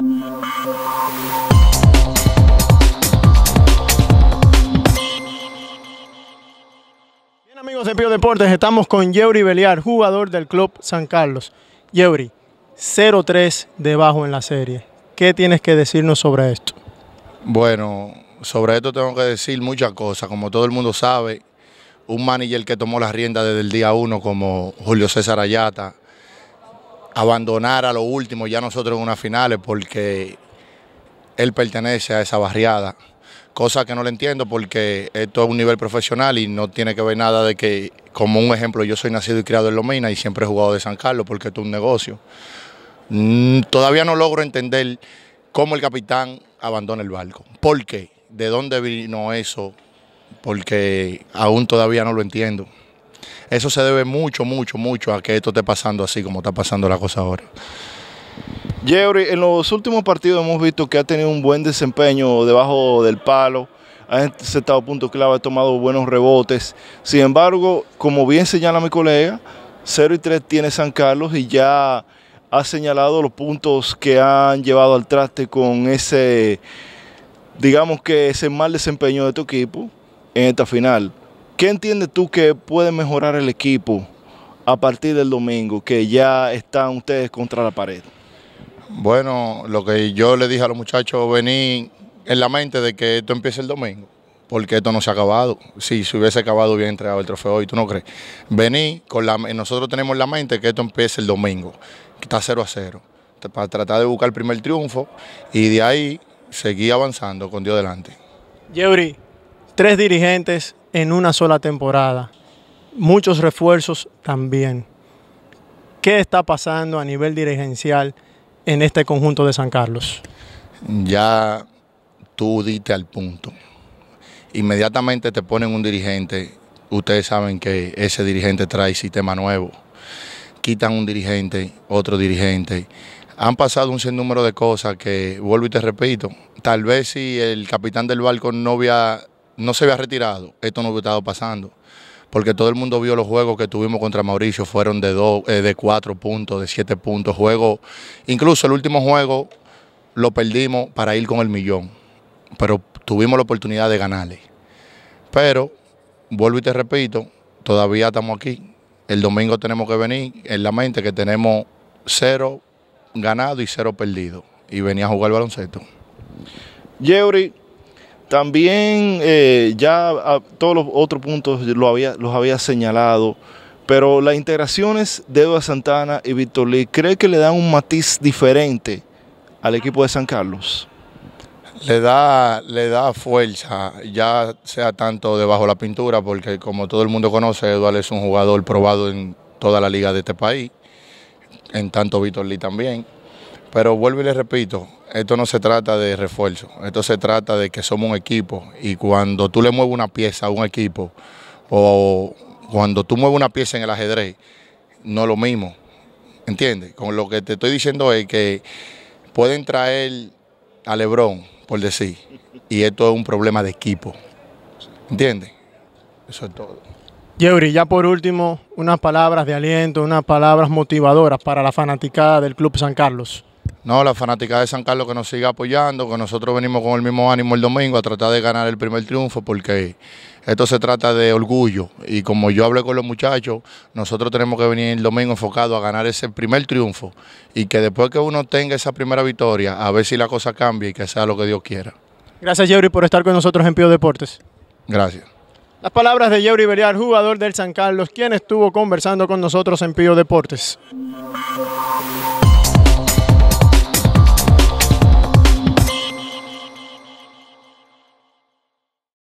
Bien amigos de Pío Deportes, estamos con Yeuri Beliar, jugador del Club San Carlos. Yeuri, 0-3 debajo en la serie. ¿Qué tienes que decirnos sobre esto? Bueno, sobre esto tengo que decir muchas cosas. Como todo el mundo sabe, un manager que tomó las riendas desde el día uno como Julio César Ayata, abandonar a lo último ya nosotros en unas finales porque él pertenece a esa barriada. Cosa que no le entiendo porque esto es un nivel profesional y no tiene que ver nada de que, como un ejemplo, yo soy nacido y criado en Lomina y siempre he jugado de San Carlos porque es un negocio. Mm, todavía no logro entender cómo el capitán abandona el barco. ¿Por qué? ¿De dónde vino eso? Porque aún todavía no lo entiendo. Eso se debe mucho, mucho, mucho a que esto esté pasando así como está pasando la cosa ahora. Jerry, en los últimos partidos hemos visto que ha tenido un buen desempeño debajo del palo, ha estado puntos clave, ha tomado buenos rebotes. Sin embargo, como bien señala mi colega, 0 y 3 tiene San Carlos y ya ha señalado los puntos que han llevado al traste con ese, digamos que ese mal desempeño de tu equipo en esta final. ¿Qué entiendes tú que puede mejorar el equipo a partir del domingo, que ya están ustedes contra la pared? Bueno, lo que yo le dije a los muchachos, vení en la mente de que esto empiece el domingo, porque esto no se ha acabado. Si se hubiese acabado, hubiera entregado el trofeo y ¿tú no crees? Vení, con la, eh, nosotros tenemos en la mente que esto empiece el domingo, que está 0 a 0, para tratar de buscar el primer triunfo y de ahí seguir avanzando con Dios delante. Yeuri, tres dirigentes en una sola temporada. Muchos refuerzos también. ¿Qué está pasando a nivel dirigencial en este conjunto de San Carlos? Ya tú diste al punto. Inmediatamente te ponen un dirigente. Ustedes saben que ese dirigente trae sistema nuevo. Quitan un dirigente, otro dirigente. Han pasado un sinnúmero de cosas que, vuelvo y te repito, tal vez si el capitán del barco no hubiera no se había retirado, esto no hubiera estado pasando. Porque todo el mundo vio los juegos que tuvimos contra Mauricio, fueron de, dos, eh, de cuatro puntos, de siete puntos. Juego, incluso el último juego lo perdimos para ir con el millón, pero tuvimos la oportunidad de ganarle. Pero, vuelvo y te repito, todavía estamos aquí. El domingo tenemos que venir en la mente que tenemos cero ganado y cero perdido. Y venía a jugar el baloncesto. Yeuri, también eh, ya a, ah, todos los otros puntos lo había, los había señalado, pero las integraciones de Eduardo Santana y Víctor Lee, ¿cree que le dan un matiz diferente al equipo de San Carlos? Le da, le da fuerza, ya sea tanto debajo la pintura, porque como todo el mundo conoce, Eduardo es un jugador probado en toda la liga de este país, en tanto Víctor Lee también pero vuelvo y les repito, esto no se trata de refuerzo, esto se trata de que somos un equipo y cuando tú le mueves una pieza a un equipo o cuando tú mueves una pieza en el ajedrez, no es lo mismo. ¿Entiendes? Con lo que te estoy diciendo es que pueden traer a Lebrón, por decir, y esto es un problema de equipo. ¿Entiendes? Eso es todo. Yeuri, ya por último, unas palabras de aliento, unas palabras motivadoras para la fanaticada del Club San Carlos. No, la fanática de San Carlos que nos siga apoyando, que nosotros venimos con el mismo ánimo el domingo a tratar de ganar el primer triunfo, porque esto se trata de orgullo. Y como yo hablé con los muchachos, nosotros tenemos que venir el domingo enfocado a ganar ese primer triunfo y que después que uno tenga esa primera victoria, a ver si la cosa cambia y que sea lo que Dios quiera. Gracias, Yuri, por estar con nosotros en Pío Deportes. Gracias. Las palabras de Yuri Belial, jugador del San Carlos, quien estuvo conversando con nosotros en Pío Deportes.